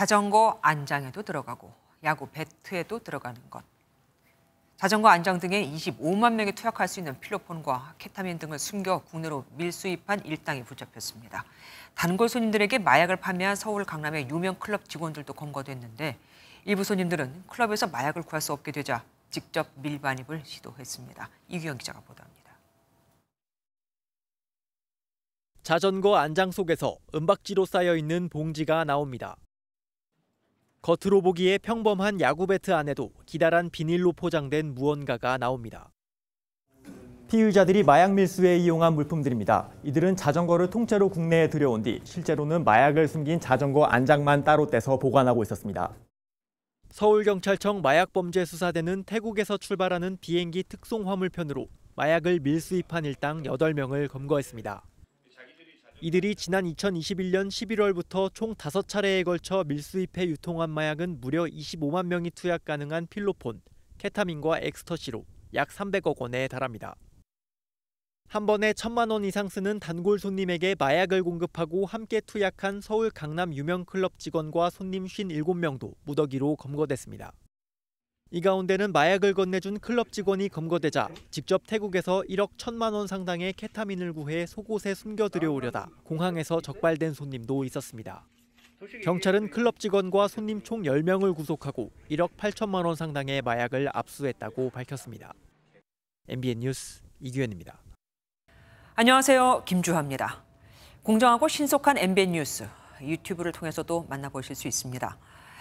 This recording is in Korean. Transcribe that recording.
자전거 안장에도 들어가고 야구 배트에도 들어가는 것. 자전거 안장 등에 25만 명이 투약할 수 있는 필로폰과 케타민 등을 숨겨 국내로 밀수입한 일당이 붙잡혔습니다. 단골 손님들에게 마약을 판매한 서울 강남의 유명 클럽 직원들도 검거됐는데 일부 손님들은 클럽에서 마약을 구할 수 없게 되자 직접 밀반입을 시도했습니다. 이규영 기자가 보도합니다. 자전거 안장 속에서 은박지로 쌓여 있는 봉지가 나옵니다. 겉으로 보기에 평범한 야구 배트 안에도 기다란 비닐로 포장된 무언가가 나옵니다. 피의자들이 마약 밀수에 이용한 물품들입니다. 이들은 자전거를 통째로 국내에 들여온 뒤 실제로는 마약을 숨긴 자전거 안장만 따로 떼서 보관하고 있었습니다. 서울경찰청 마약범죄수사대는 태국에서 출발하는 비행기 특송 화물편으로 마약을 밀수입한 일당 8명을 검거했습니다. 이들이 지난 2021년 11월부터 총 5차례에 걸쳐 밀수입해 유통한 마약은 무려 25만 명이 투약 가능한 필로폰, 케타민과 엑스터시로 약 300억 원에 달합니다. 한 번에 천만 원 이상 쓰는 단골 손님에게 마약을 공급하고 함께 투약한 서울 강남 유명 클럽 직원과 손님 57명도 무더기로 검거됐습니다. 이 가운데는 마약을 건네준 클럽 직원이 검거되자 직접 태국에서 1억 1천만 원 상당의 케타민을 구해 속옷에 숨겨 들여오려다 공항에서 적발된 손님도 있었습니다. 경찰은 클럽 직원과 손님 총 10명을 구속하고 1억 8천만 원 상당의 마약을 압수했다고 밝혔습니다. MBN 뉴스 이규현입니다. 안녕하세요. 김주하입니다. 공정하고 신속한 MBN 뉴스 유튜브를 통해서도 만나보실 수 있습니다.